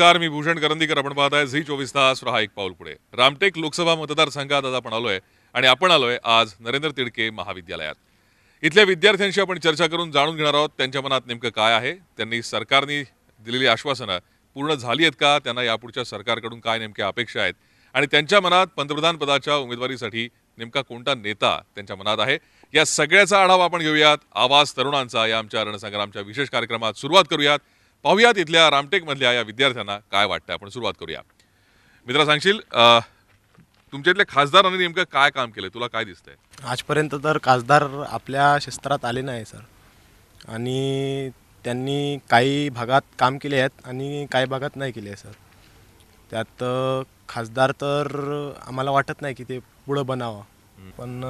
नमस्कार मी भूषण करंदीकर आपण आहे झी चोवीस तास रहा एक पाऊल पुढे रामटेक लोकसभा मतदारसंघात आज आपण आलोय आणि आपण आलोय आज नरेंद्र तिडके महाविद्यालयात इथल्या विद्यार्थ्यांशी आपण चर्चा करून जाणून घेणार आहोत त्यांच्या मनात नेमकं काय आहे त्यांनी सरकारने दिलेली आश्वासनं पूर्ण झाली आहेत का त्यांना यापुढच्या सरकारकडून काय नेमक्या अपेक्षा आहेत आणि त्यांच्या मनात पंतप्रधान पदाच्या उमेदवारीसाठी नेमका कोणता नेता त्यांच्या मनात आहे या सगळ्याचा आढावा आपण घेऊयात आवाज तरुणांचा या आमच्या रणसंग्रामच्या विशेष कार्यक्रमात सुरुवात करूयात पाहूया तिथल्या रामटेकमधल्या या विद्यार्थ्यांना काय वाटतं आपण सुरुवात करूया मित्रा सांगशील खासदार खासदारांनी नेमकं काय काम केलं तुला काय दिसतंय आजपर्यंत तर खासदार आपल्या क्षेत्रात आले नाही सर आणि त्यांनी काही भागात काम केले आहेत आणि काही भागात नाही केले आहे सर त्यात खासदार तर आम्हाला वाटत नाही की ते पुढं बनावं पण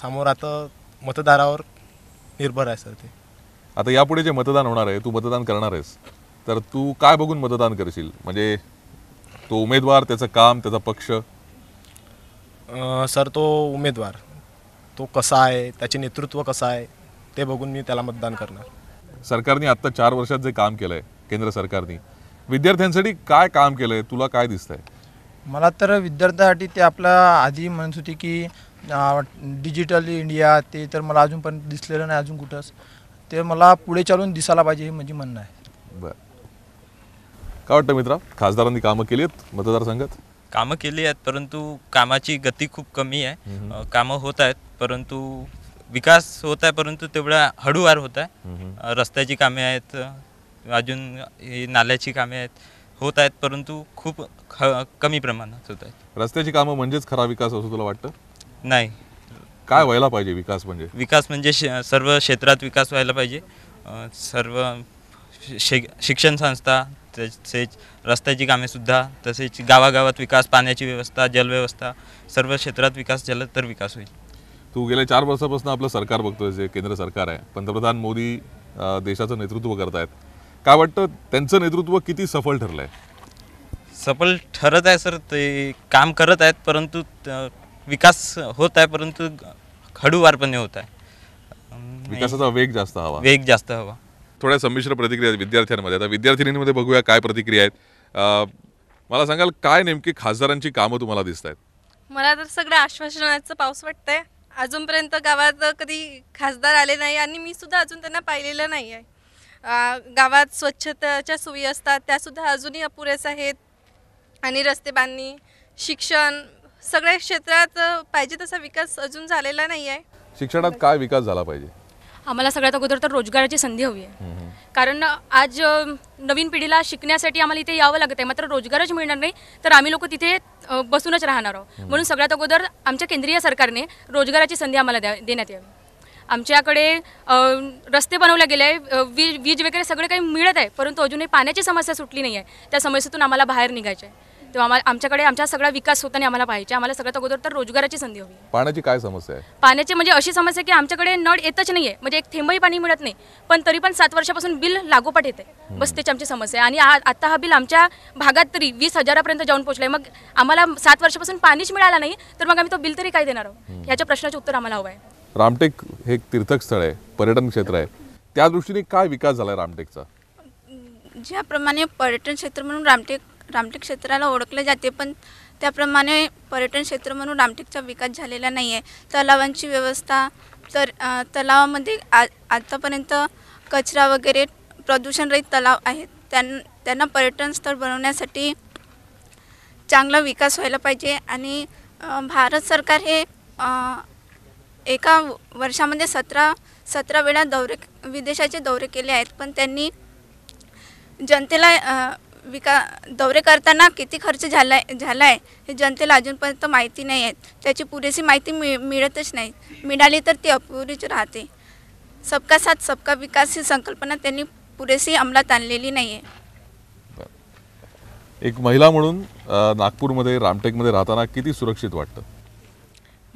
समोर आता मतदारावर निर्भर आहे सर ते आता यापुढे जे मतदान होणार आहे तू मतदान करणार आहेस तर तू काय बघून मतदान करशील म्हणजे तो उमेदवार त्याचं काम त्याचा पक्ष सर तो उमेदवार तो कसा आहे त्याचे नेतृत्व कसं आहे ते बघून मी त्याला मतदान करणार सरकारने आत्ता चार वर्षात जे काम केलं आहे केंद्र सरकारने विद्यार्थ्यांसाठी काय काम केलं आहे तुला काय दिसत आहे मला तर विद्यार्थ्यासाठी ते आपला आधी म्हणत होती की डिजिटल इंडिया ते तर मला अजून पण दिसलेलं नाही अजून कुठंच ते मला पुढे चालून दिसायला पाहिजे हे म्हणजे म्हणणं आहे काय वाटतं मित्रा खासदारांनी कामं केली आहेत मतदारसंघात कामं केली आहेत परंतु कामाची गती खूप कमी आहे कामं होत आहेत परंतु विकास होत आहे परंतु तेवढा हळूवार होत आहे रस्त्याची कामे आहेत अजून हे नाल्याची कामे आहेत होत आहेत परंतु खूप कमी प्रमाणात होत आहेत रस्त्याची कामं म्हणजेच खरा विकास असं तुला वाटतं नाही काय व्हायला पाहिजे विकास म्हणजे विकास म्हणजे सर्व क्षेत्रात विकास व्हायला पाहिजे सर्व शिक्षण संस्था तसेच रस्त्याची कामेसुद्धा तसेच गावागावात विकास पाण्याची व्यवस्था जलव्यवस्था सर्व क्षेत्रात विकास झाला तर विकास होईल तू गेल्या चार वर्षापासून आपलं सरकार बघतोय जे केंद्र सरकार आहे पंतप्रधान मोदी देशाचं नेतृत्व आहेत काय वाटतं त्यांचं नेतृत्व किती सफल आहे सफल ठरत आहे सर ते काम करत आहेत परंतु विकास होत आहे परंतु खडूवारपणे होत आहे विकासाचा वेग जास्त हवा वेग जास्त हवा थोड्या संमिश्र प्रतिक्रिया आहेत विद्यार्थ्यांमध्ये आता विद्यार्थिनींमध्ये बघूया काय प्रतिक्रिया आहेत मला सांगाल काय नेमकी खासदारांची कामं तुम्हाला दिसत आहेत मला तर सगळं आश्वासनाचं पाऊस वाटतंय अजूनपर्यंत गावात कधी खासदार आले नाही आणि मी सुद्धा अजून त्यांना पाहिलेलं नाही आहे गावात स्वच्छतेच्या सोयी असतात त्यासुद्धा अजूनही अपुऱ्याच आहेत आणि रस्ते बांधणी शिक्षण सगळ्या क्षेत्रात पाहिजे तसा विकास अजून झालेला नाही आहे शिक्षणात काय विकास झाला पाहिजे आम्हाला सगळ्यात अगोदर तर रोजगाराची संधी हवी आहे कारण आज नवीन पिढीला शिकण्यासाठी आम्हाला इथे यावं लागत आहे मात्र रोजगारच मिळणार नाही तर आम्ही लोक तिथे बसूनच राहणार आहोत म्हणून सगळ्यात अगोदर आमच्या केंद्रीय सरकारने रोजगाराची संधी आम्हाला द्या देण्यात यावी आमच्याकडे रस्ते बनवले गेले आहे वीज वीज वगैरे सगळे काही मिळत आहे परंतु अजूनही पाण्याची समस्या सुटली नाही आहे त्या समस्येतून आम्हाला बाहेर निघायचं आहे तेव्हा आमच्याकडे आमचा सगळा विकास होता आणि आम्हाला पाहिजे आम्हाला सगळ्यात अगोदर तर रोजगाराची संधी हवी पाण्याची काय समस्या आहे पाण्याची म्हणजे अशी समस्या की आमच्याकडे नळ येतच नाही म्हणजे एक थेंबही पाणी मिळत नाही पण तरी पण सात वर्षापासून बिल लागोपाठ येते बस त्याची आमची समस्या आहे आणि आता हा बिल आमच्या भागात तरी वीस हजारापर्यंत जाऊन पोहोचलाय मग आम्हाला सात वर्षापासून पाणीच मिळालं नाही तर मग आम्ही तो बिल तरी काय देणार आहोत ह्याच्या प्रश्नाचे उत्तर आम्हाला हवं आहे रामटेक हे एक तीर्थस्थळ आहे पर्यटन क्षेत्र आहे त्या दृष्टीने काय विकास झाला रामटेकचा ज्याप्रमाणे पर्यटन क्षेत्र म्हणून रामटेक रामटेक क्षेत्राला ओळखले जाते पण त्याप्रमाणे पर्यटन क्षेत्र म्हणून रामटेकचा विकास झालेला नाही आहे तलावांची व्यवस्था तर तलावामध्ये आ आत्तापर्यंत कचरा वगैरे प्रदूषणरहित तलाव आहेत त्यां त्यांना पर्यटन स्थळ बनवण्यासाठी चांगला विकास व्हायला पाहिजे आणि भारत सरकार हे एका वर्षामध्ये सतरा सतरा वेळा दौरे विदेशाचे दौरे केले आहेत पण त्यांनी जनतेला विका दौरे करताना किती खर्च झाला झाला आहे हे जनतेला अजूनपर्यंत माहिती नाही आहेत त्याची पुरेशी माहिती मिळ मिळतच नाही मिळाली तर ती अपुरीच राहते सबका साथ सबका विकास ही संकल्पना त्यांनी पुरेशी अंमलात आणलेली नाही आहे एक महिला म्हणून नागपूरमध्ये रामटेकमध्ये राहताना किती सुरक्षित वाटतं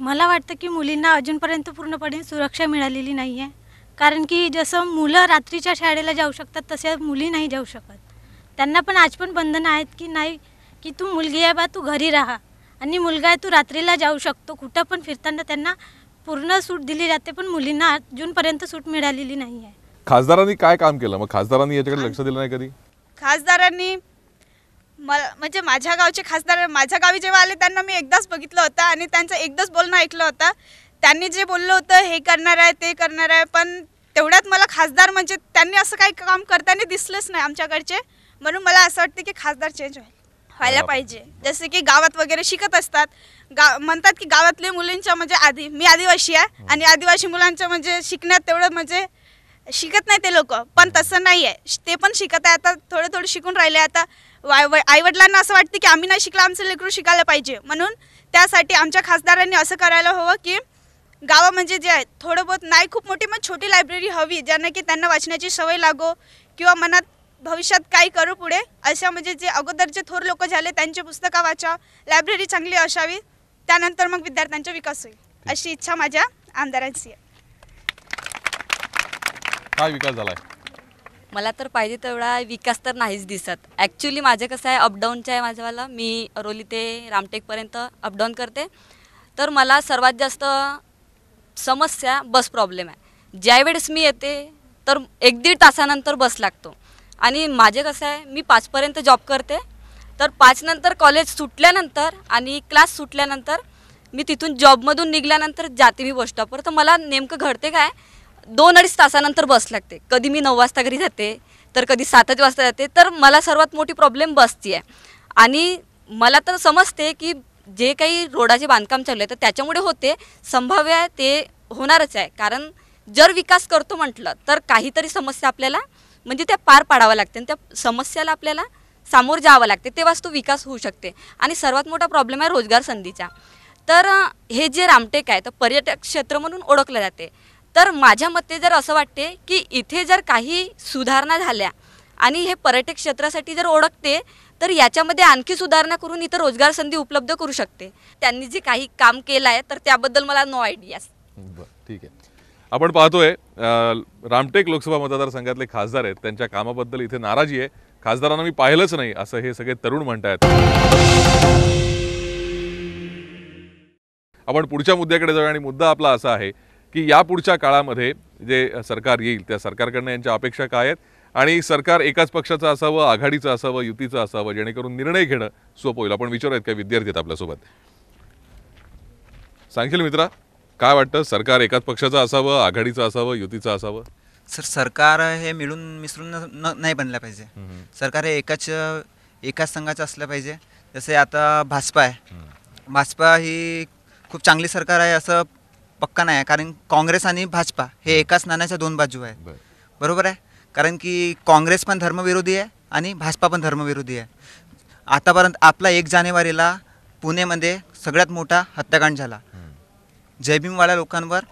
मला वाटतं की मुलींना अजूनपर्यंत पूर्णपणे सुरक्षा मिळालेली नाही आहे कारण की जसं मुलं रात्रीच्या शाळेला जाऊ शकतात तसे मुली नाही जाऊ शकत त्यांना पण आज पण बंधनं आहेत की नाही की तू मुलगी आहे बा तू घरी राहा आणि मुलगा आहे तू रात्रीला जाऊ शकतो कुठं पण फिरताना त्यांना पूर्ण सूट दिली जाते पण मुलींना जूनपर्यंत सूट मिळालेली नाही आहे खासदारांनी काय काम केलं मग खासदारांनी याच्याकडे लक्ष दिलं नाही कधी खासदारांनी म्हणजे माझ्या गावचे खासदार माझ्या गावी जेव्हा आले त्यांना मी एकदाच बघितलं होतं आणि त्यांचं एकदाच बोलणं ऐकलं होतं त्यांनी जे बोललं होतं हे करणार आहे ते करणार आहे पण तेवढ्यात मला खासदार म्हणजे त्यांनी असं काही काम करताना दिसलंच नाही आमच्याकडचे म्हणून मला असं वाटतं की खासदार चेंज व्हायला व्हायला पाहिजे जसे की गावात वगैरे शिकत असतात गाव म्हणतात की गावातल्या मुलींच्या म्हणजे आधी मी आदिवासी आहे हो. आणि आदिवासी मुलांच्या म्हणजे शिकण्यात तेवढं म्हणजे शिकत नाही ते लोक पण हो. तसं नाही आहे ते पण शिकत आहे आता थोडे थोडे शिकून राहिले आता आईवडिलांना असं वाटतं की आम्ही नाही शिकलं आमचं लेकरू शिकायला पाहिजे म्हणून त्यासाठी आमच्या खासदारांनी असं करायला हवं की गावं म्हणजे जे आहे थोडं बहुत नाही खूप मोठी मग छोटी लायब्ररी हवी ज्यांना की त्यांना वाचण्याची सवय लागो किंवा मनात भविष्यात काय करू पुढे अशा म्हणजे जे अगोदरचे थोर लोक झाले त्यांची पुस्तकं वाचा लायब्ररी चांगली असावी त्यानंतर मग विद्यार्थ्यांचा विकास होईल अशी इच्छा माझ्या आमदारांची आहे काय विकास झाला मला तर पाहिजे तेवढा विकास तर नाहीच दिसत ॲक्च्युली माझे कसं आहे अपडाऊनचं आहे माझ्यावाला मी अरोली ते रामटेकपर्यंत अपडाऊन करते तर मला सर्वात जास्त समस्या बस प्रॉब्लेम आहे ज्यावेळेस मी येते तर एक दीड तासानंतर बस लागतो आणि माझे कसं आहे मी पाचपर्यंत जॉब करते तर पाचनंतर कॉलेज सुटल्यानंतर आणि क्लास सुटल्यानंतर मी तिथून जॉबमधून निघाल्यानंतर जाते मी बस स्टॉपवर तर मला नेमकं घडते काय दोन अडीच तासानंतर बस लागते कधी मी नऊ वाजता घरी जाते तर कधी सातच वाजता जाते तर मला सर्वात मोठी प्रॉब्लेम बसची आहे आणि मला तर समजते की जे काही रोडाचे बांधकाम चालू आहे तर त्याच्यामुळे होते संभाव्य आहे ते होणारच आहे कारण जर विकास करतो म्हटलं तर काहीतरी समस्या आपल्याला म्हणजे त्या पार पाडाव्या लागते आणि त्या समस्याला आपल्याला सामोर जावं लागते तेव्हाच तो विकास होऊ शकते आणि सर्वात मोठा प्रॉब्लेम आहे रोजगार संधीचा तर हे जे रामटेक आहे तर पर्यटक क्षेत्र म्हणून ओळखलं जाते तर माझ्या मते जर असं वाटते की इथे जर काही सुधारणा झाल्या आणि हे पर्यटक क्षेत्रासाठी जर ओळखते तर याच्यामध्ये आणखी सुधारणा करून इथं रोजगार संधी उपलब्ध करू शकते त्यांनी जे काही काम केलं आहे तर त्याबद्दल मला नो आयडिया ठीक आहे आपण पाहतोय रामटेक लोकसभा मतदारसंघातले खासदार आहेत त्यांच्या कामाबद्दल इथे नाराजी आहे खासदारांना मी पाहिलंच नाही असं हे सगळे तरुण म्हणत आहेत आपण पुढच्या मुद्द्याकडे जाऊया आणि मुद्दा आपला असा आहे की या पुढच्या काळामध्ये जे सरकार येईल त्या सरकारकडनं यांच्या अपेक्षा काय आहेत आणि सरकार एकाच पक्षाचं असावं आघाडीचं असावं युतीचं असावं जेणेकरून निर्णय घेणं सोपं होईल आपण विचारूयात काय विद्यार्थी आहेत आपल्यासोबत सांगशील मित्रा काय वाटतं सरकार एकाच पक्षाचं असावं आघाडीचं असावं युतीचं असावं सर सरकार हे मिळून मिसळून न नाही बनलं पाहिजे सरकार हे एकाच एकाच संघाचं असलं पाहिजे जसे आता भाजपा आहे भाजपा ही खूप चांगली सरकार आहे असं पक्का नाही आहे कारण काँग्रेस आणि भाजपा हे एकाच नाण्याच्या दोन बाजू आहेत बरोबर आहे कारण की काँग्रेस पण धर्मविरोधी आहे आणि भाजपा पण धर्मविरोधी आहे आतापर्यंत आपला एक जानेवारीला पुणेमध्ये सगळ्यात मोठा हत्याकांड झाला जयभीमवाड्या लोकांवर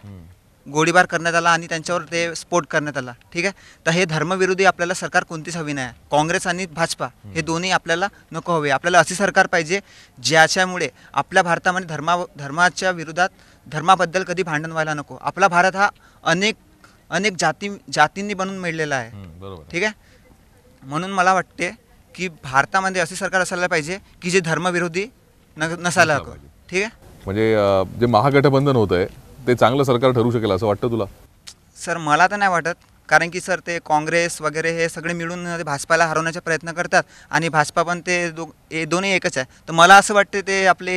गोळीबार करण्यात आला आणि त्यांच्यावर ते स्फोट करण्यात आला ठीक आहे तर हे धर्मविरोधी आपल्याला सरकार कोणतीच हवी नाही काँग्रेस आणि भाजपा हे दोन्ही आपल्याला नको हवे आपल्याला असे सरकार पाहिजे ज्याच्यामुळे आपल्या भारतामध्ये धर्मा धर्माच्या विरोधात धर्माबद्दल कधी भांडण व्हायला नको आपला भारत हा अनेक अनेक जाती जातींनी बनून मिळलेला आहे ठीक आहे म्हणून मला वाटते की भारतामध्ये असे सरकार असायला पाहिजे की जे धर्मविरोधी न नसायला हवं ठीक आहे म्हणजे जे महागठबंधन होत आहे ते चांगलं सरकार ठरू शकेल असं वाटतं तुला सर मला तर नाही वाटत कारण की सर ते काँग्रेस वगैरे हे सगळे मिळून भाजपाला हरवण्याचा प्रयत्न करतात आणि भाजपा पण ते दो ए दोन्ही एकच आहे तर मला असं वाटते ते आपले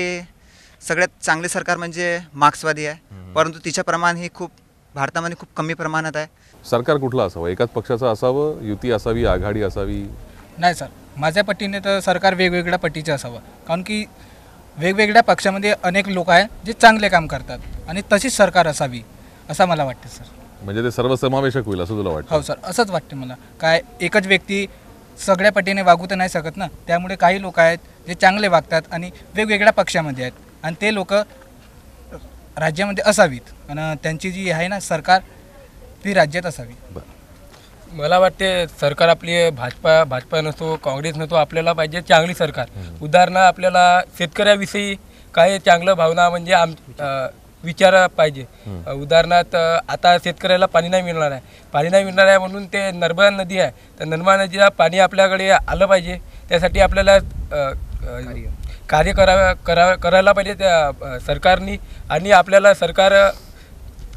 सगळ्यात चांगले सरकार म्हणजे मार्क्सवादी आहे परंतु तिच्या प्रमाण हे खूप भारतामध्ये खूप कमी प्रमाणात आहे सरकार कुठलं असावं एकाच पक्षाचं असावं युती असावी आघाडी असावी नाही सर माझ्या पट्टीने तर सरकार वेगवेगळ्या पट्टीचे असावं कारण की वेगवेगळ्या पक्षामध्ये अनेक लोक आहेत जे चांगले काम करतात आणि तशीच सरकार असावी असं मला वाटतं सर म्हणजे ते सर्वसमावेशक होईल असं तुला वाटतं हो सर असंच वाटतं मला काय एकच व्यक्ती सगळ्या पटीने वागू तर नाही शकत ना त्यामुळे काही लोक आहेत जे चांगले वागतात आणि वेगवेगळ्या पक्षामध्ये आहेत आणि ते लोक राज्यामध्ये असावीत आणि त्यांची जी आहे ना सरकार ती राज्यात असावी बरं मला वाटते सरकार आपली भाजपा भाजपा नसतो काँग्रेस नसतो आपल्याला पाहिजे चांगली सरकार उदाहरणार्थ आपल्याला शेतकऱ्याविषयी काही चांगलं भावना म्हणजे आम विचार पाहिजे उदाहरणार्थ आता शेतकऱ्याला पाणी नाही मिळणार आहे पाणी नाही मिळणार आहे म्हणून ते नर्मदा नदी आहे तर नर्मदा नदीला पाणी आपल्याकडे आलं पाहिजे त्यासाठी आपल्याला कार्य करावं करा करायला पाहिजे त्या सरकारनी आणि आपल्याला सरकार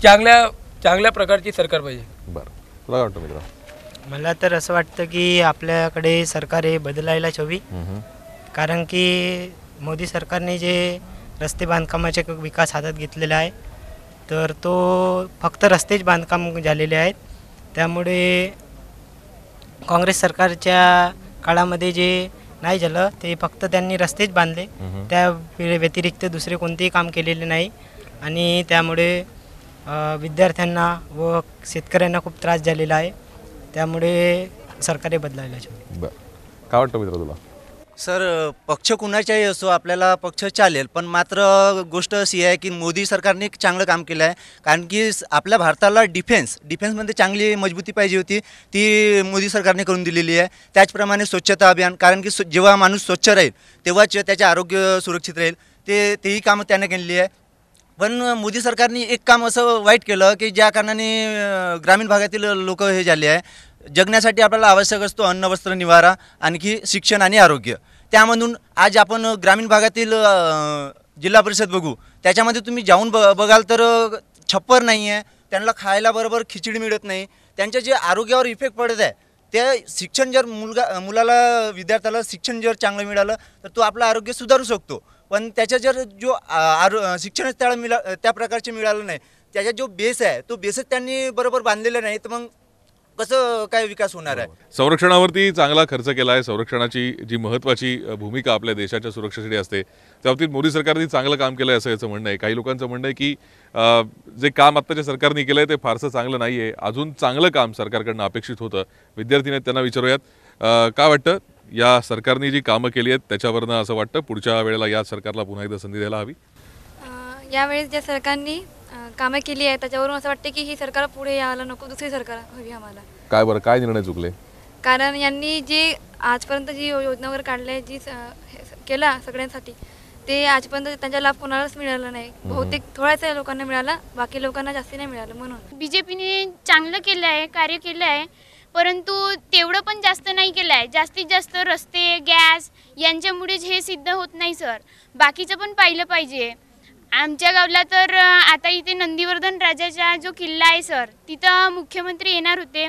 चांगल्या चांगल्या प्रकारची सरकार पाहिजे बरं तुला वाटतं मला तर असं वाटतं की आपल्याकडे सरकार हे बदलायलाच हवी कारण की मोदी सरकारने जे रस्ते बांधकामाचे विकास हातात घेतलेला आहे तर तो फक्त रस्तेच बांधकाम झालेले आहेत त्यामुळे काँग्रेस सरकारच्या काळामध्ये जे नाही झालं ते फक्त त्यांनी रस्तेच बांधले त्या व्यतिरिक्त दुसरे कोणतेही काम केलेले नाही आणि त्यामुळे विद्यार्थ्यांना व शेतकऱ्यांना खूप त्रास झालेला आहे त्यामुळे सरकारने बदलायला काय वाटतं मित्र तुला सर पक्ष कुणाचाही असो आपल्याला पक्ष चालेल पण मात्र गोष्ट अशी आहे की मोदी सरकारने चांगलं काम केलं आहे कारण की आपल्या भारताला डिफेन्स डिफेन्समध्ये चांगली मजबूती पाहिजे होती ती मोदी सरकारने करून दिलेली आहे त्याचप्रमाणे स्वच्छता अभियान कारण की जेव्हा माणूस स्वच्छ राहील तेव्हाच त्याचे आरोग्य सुरक्षित राहील ते तेही कामं त्याने केलेली आहे पण मोदी सरकारने एक काम असं वाईट केलं की ज्या कारणाने ग्रामीण भागातील लोक हे झाले आहे जगण्यासाठी आपल्याला आवश्यक असतो अन्न वस्त्र निवारा आणखी शिक्षण आणि आरोग्य त्यामधून आज आपण ग्रामीण भागातील जिल्हा परिषद बघू त्याच्यामध्ये तुम्ही जाऊन ब बघाल तर छप्पर नाही आहे त्यांना खायला बरोबर खिचडी मिळत नाही त्यांच्या जे आरोग्यावर इफेक्ट पडत आहे ते शिक्षण जर मुलगा मुलाला विद्यार्थ्याला शिक्षण जर चांगलं मिळालं तर तो आपलं आरोग्य सुधारू शकतो पण त्याच्या जर जो आरो शिक्षण त्याला मिळा त्या प्रकारचे मिळालं नाही त्याच्या जो बेस आहे तो बेसच त्यांनी बरोबर बांधलेला नाही तर मग कसं काय विकास होणार आहे संरक्षणावरती चांगला खर्च केला आहे संरक्षणाची जी महत्वाची भूमिका आपल्या देशाच्या सुरक्षेसाठी असते त्या बाबतीत मोदी सरकारने चांगलं काम केलं आहे असं याचं म्हणणं आहे काही लोकांचं म्हणणं आहे की जे काम आत्ताच्या सरकारने केलं आहे ते फारसं चांगलं नाही आहे अजून चांगलं काम सरकारकडनं अपेक्षित होतं विद्यार्थी त्यांना विचारूयात काय वाटतं या सरकारने जी कामं केली आहेत त्याच्यावरनं असं वाटतं पुढच्या वेळेला या सरकारला पुन्हा एकदा संधी द्यायला हवी यावेळेस ज्या सरकारनी कामं केली आहेत त्याच्यावरून असं वाटतं की ही सरकार पुढे यायला नको दुसरी सरकार हवी आम्हाला काय बरं काय निर्णय चुकले कारण यांनी जे आजपर्यंत जी योजना वगैरे काढल्या जी केला सगळ्यांसाठी ते आजपर्यंत त्यांचा लाभ कोणालाच मिळाला नाही बहुतेक थोड्याच लोकांना मिळाला बाकी लोकांना जास्ती नाही मिळालं म्हणून बीजेपीने चांगलं केलं आहे कार्य केलं आहे परंतु तेवढं पण जास्त नाही केलं आहे जास्तीत जास्त रस्ते गॅस यांच्यामुळेच हे सिद्ध होत नाही सर बाकीचं पण पाहिलं पाहिजे आमच्या गावला तर आता इथे नंदीवर्धन राजाचा जो किल्ला आहे सर तिथं मुख्यमंत्री येणार होते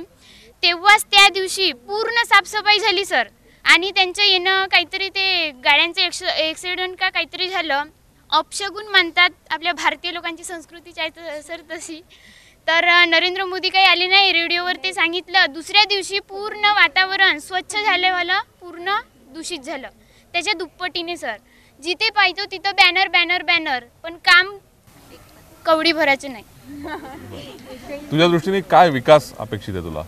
तेव्हाच त्या दिवशी पूर्ण साफसफाई झाली सर आणि त्यांचं येणं काहीतरी ते गाड्यांचं एक्स ॲक्सिडेंट का काहीतरी झालं अपशगुन मानतात आपल्या भारतीय लोकांची संस्कृती आहे सर तशी तर नरेंद्र मोदी काही आले नाही रेडिओवरती सांगितलं दुसऱ्या दिवशी पूर्ण वातावरण स्वच्छ झालेवालं पूर्ण दूषित झालं त्याच्या दुप्पटीने सर जिथे पाहिजे तिथं बॅनर बॅनर बॅनर पण काम कवडी भरायचे नाही तुझ्या दृष्टीने काय विकास अपेक्षित आहे तुला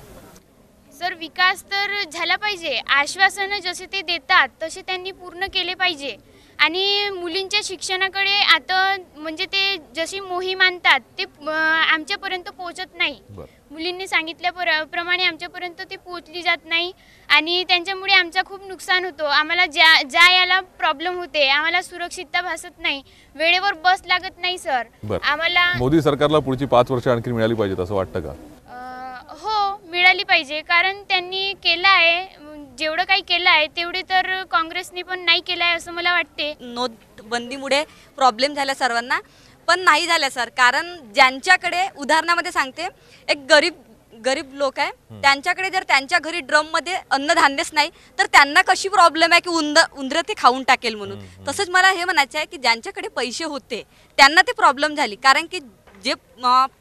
सर विकास तर झाला पाहिजे आश्वासनं जसे ते देतात तसे त्यांनी पूर्ण केले पाहिजे आणि मुलींच्या शिक्षणाकडे आता म्हणजे ते जशी मोहीम आणतात ते आमच्यापर्यंत पोहोचत नाही मुलींनी सांगितल्या आमच्यापर्यंत ती पोहोचली जात नाही आणि त्यांच्यामुळे आमचा खूप नुकसान होतो आम्हाला ज्या ज्या याला प्रॉब्लेम होते आम्हाला सुरक्षितता भासत नाही वेळेवर बस लागत नाही सर आम्हाला मोदी सरकारला पुढची पाच वर्ष आणखी मिळाली पाहिजे असं वाटतं का हो मिळाली पाहिजे कारण त्यांनी काही केलं आहे तेवढे तर काँग्रेसने पण नाही केलं आहे असं मला वाटते नोटबंदीमुळे प्रॉब्लेम झाला सर्वांना पण नाही झाल्या सर कारण ज्यांच्याकडे उदाहरणामध्ये सांगते एक गरीब गरीब लोक आहे त्यांच्याकडे जर त्यांच्या घरी ड्रममध्ये अन्नधान्यच नाही तर त्यांना कशी प्रॉब्लेम आहे की उंद उंदरं ते खाऊन टाकेल म्हणून तसंच मला हे म्हणायचं आहे की ज्यांच्याकडे पैसे होते त्यांना ते प्रॉब्लेम झाली कारण की जे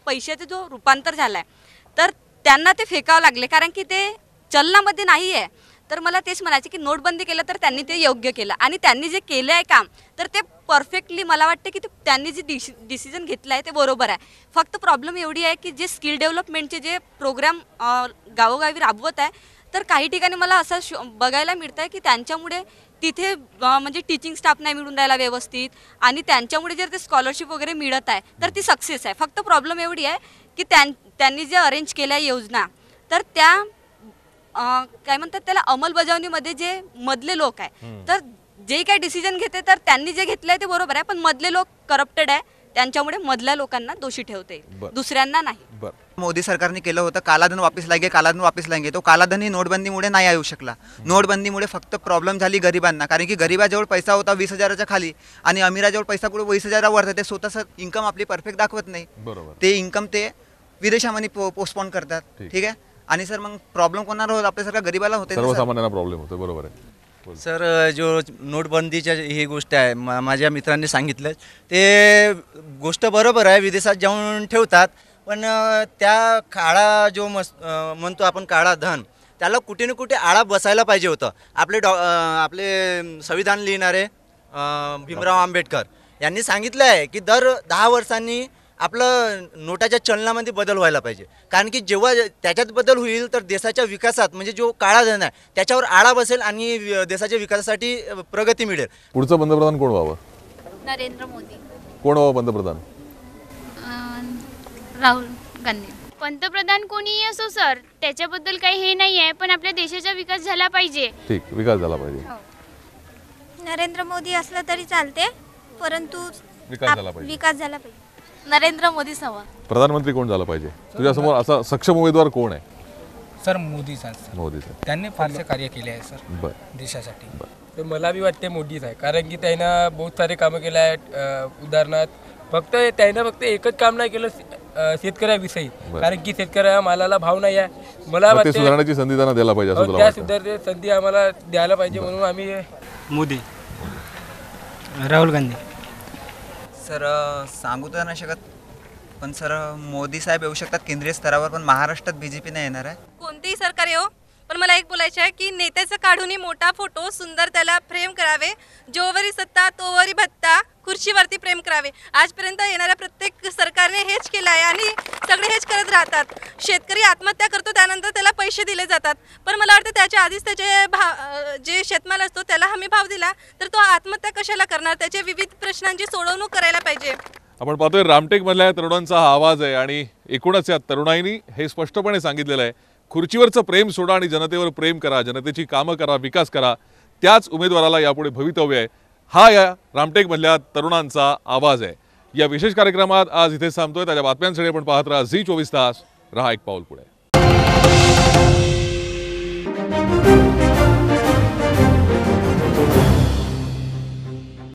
पैशाचं जो रूपांतर झाला आहे तर त्यांना ते फेकावं लागले कारण की ते चलनामध्ये नाही आहे तर मला तेच म्हणायचे की नोटबंदी केलं तर त्यांनी ते योग्य केलं आणि त्यांनी जे केलं आहे काम तर ते परफेक्टली मला वाटते की त्यांनी जे डिशि डिसिजन घेतलं आहे ते बरोबर आहे फक्त प्रॉब्लेम एवढी आहे की जे स्किल डेव्हलपमेंटचे जे प्रोग्राम गावोगावी राबवत आहे तर काही ठिकाणी मला असं शो बघायला मिळतं आहे की त्यांच्यामुळे तिथे म्हणजे टीचिंग स्टाफ नाही मिळून राहिला व्यवस्थित आणि त्यांच्यामुळे जर ते स्कॉलरशिप वगैरे मिळत आहे तर ती सक्सेस आहे फक्त प्रॉब्लेम एवढी आहे की त्यां त्यांनी जे अरेंज केल्या योजना तर त्या काय म्हणतात त्याला अंमलबजावणीमध्ये जे मधले लोक आहे तर जे काही डिसिजन घेते तर त्यांनी जे घेतलं आहे ते बरोबर आहे पण मधले लोक करप्टेड आहे त्यांच्यामुळे मधल्या लोकांना दोषी ठेवते दुसऱ्यांना नाही मोदी सरकारने केलं होतं कालाधन वापस लागे कालाधन वापस लागे तो कालाधन ही नोटबंदीमुळे नाही येऊ शकला नोटबंदीमुळे फक्त प्रॉब्लेम झाली गरिबांना कारण की गरिबाजवळ पैसा होता वीस हजाराच्या खाली आणि अमिराजवळ पैसा कुठे वीस हजारावर ते स्वतःच इन्कम आपली परफेक्ट दाखवत नाही ते इन्कम ते विदेशामध्ये पोस्टपोन करतात ठीक आहे आणि सर मग प्रॉब्लेम कोणाला होत आपल्यासारख्या गरीबाला होते प्रॉब्लेम होतो बरोबर आहे सर जो नोटबंदीच्या ही गोष्ट आहे मा- माझ्या मित्रांनी सांगितलं ते गोष्ट बरोबर आहे विदेशात जाऊन ठेवतात पण त्या काळा जो मस म्हणतो आपण काळा धन त्याला कुठे ना कुठे आळा बसायला पाहिजे होतं आपले डॉ आपले संविधान लिहिणारे भीमराव आंबेडकर यांनी सांगितलं आहे की दर दहा वर्षांनी आपलं नोटाच्या चलनामध्ये बदल व्हायला पाहिजे कारण की जेव्हा त्याच्यात बदल होईल तर देशाच्या विकासात म्हणजे जो काळा आहे त्याच्यावर आळा बसेल आणि देशाच्या विकासासाठी प्रगती मिळेल पुढचं पंतप्रधान कोण व्हावं नरेंद्र मोदी कोण व्हावं पंतप्रधान राहुल गांधी पंतप्रधान कोणीही असो सर त्याच्याबद्दल काही हे नाही आहे पण आपल्या देशाचा विकास झाला पाहिजे ठीक विकास झाला पाहिजे हो. नरेंद्र मोदी असलं तरी चालते परंतु विकास झाला पाहिजे नरेंद्र मोदी समोर प्रधानमंत्री कोण झाला पाहिजे तुझ्यासमोर असा सक्षम उमेदवार कोण आहे सर मोदी मोदी सर मोदी त्यांनी फारसे कार्य केले आहे सर देशासाठी मला बी वाटते मोदीच आहे कारण की त्यांना बहुत सारे कामं केले आहेत उदाहरणार्थ फक्त त्यांना फक्त एकच काम नाही केलं शेतकऱ्याविषयी कारण की शेतकऱ्या मालाला भाव नाही आहे मला वाटते सुधारण्याची संधी त्यांना द्यायला पाहिजे हो, त्या सुधारते संधी आम्हाला द्यायला पाहिजे म्हणून आम्ही मोदी राहुल गांधी सर सांगू तर नाही शकत पण सर मोदी साहेब येऊ शकतात केंद्रीय स्तरावर पण महाराष्ट्रात बीजेपी नाही येणार आहे कोणतेही सरकार येऊ पण मला एक बोलायचं आहे की नेत्याचं काढून मोठा फोटो सुंदर त्याला फ्रेम करावे जोवरी सत्ता तोवरी भत्ता खुर्चीवरती प्रेम करावे आजपर्यंत येणाऱ्या प्रत्येक सरकारने हेच केलं आहे आणि सगळे हेच करत राहतात शेतकरी आत्महत्या करतो त्यानंतर त्याला पैसे दिले जातात पण मला वाटतं त्याच्या आधीच त्याचे भाव जे शेतमाल असतो त्याला हमी भाव दिला तर तो आत्महत्या कशाला करणार त्याचे विविध प्रश्नांची सोडवणूक करायला पाहिजे आपण पाहतोय रामटेकमधल्या तरुणांचा हा आवाज आहे आणि एकूणच या तरुणाईनी हे स्पष्टपणे सांगितलेलं आहे खुर्चीवरचं प्रेम सोडा आणि जनतेवर प्रेम करा जनतेची कामं करा विकास करा त्याच उमेदवाराला यापुढे भवितव्य आहे हा या रामटेकमधल्या तरुणांचा आवाज आहे या विशेष कार्यक्रमात आज इथे थांबतोय त्याच्या बातम्यांसाठी आपण पाहत राहा झी चोवीस तास रहा एक पाऊल पुढे